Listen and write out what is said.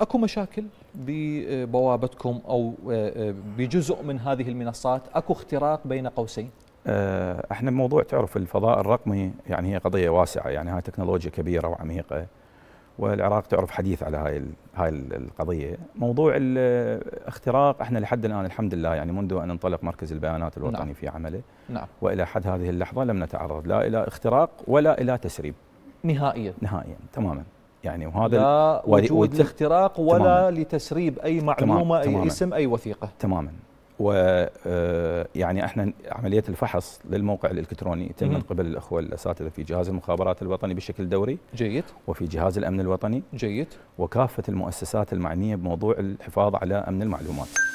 اكو مشاكل ببوابتكم او آه، آه، بجزء من هذه المنصات اكو اختراق بين قوسين آه، احنا موضوع تعرف الفضاء الرقمي يعني هي قضيه واسعه يعني هاي تكنولوجيا كبيره وعميقه والعراق تعرف حديث على هاي هاي القضيه موضوع الاختراق احنا لحد الان الحمد لله يعني منذ ان انطلق مركز البيانات الوطني نعم. في عمله نعم. والى حد هذه اللحظه لم نتعرض لا الى اختراق ولا الى تسريب نهائيا نهائيا تماما يعني وهذا لا وجود لاختراق ولا تماماً لتسريب اي معلومه اي اسم اي وثيقه تماما و آه، يعني احنا عمليه الفحص للموقع الالكتروني يتم من قبل الاخوه الاساتذه في جهاز المخابرات الوطني بشكل دوري جيد وفي جهاز الامن الوطني جيد وكافه المؤسسات المعنيه بموضوع الحفاظ على امن المعلومات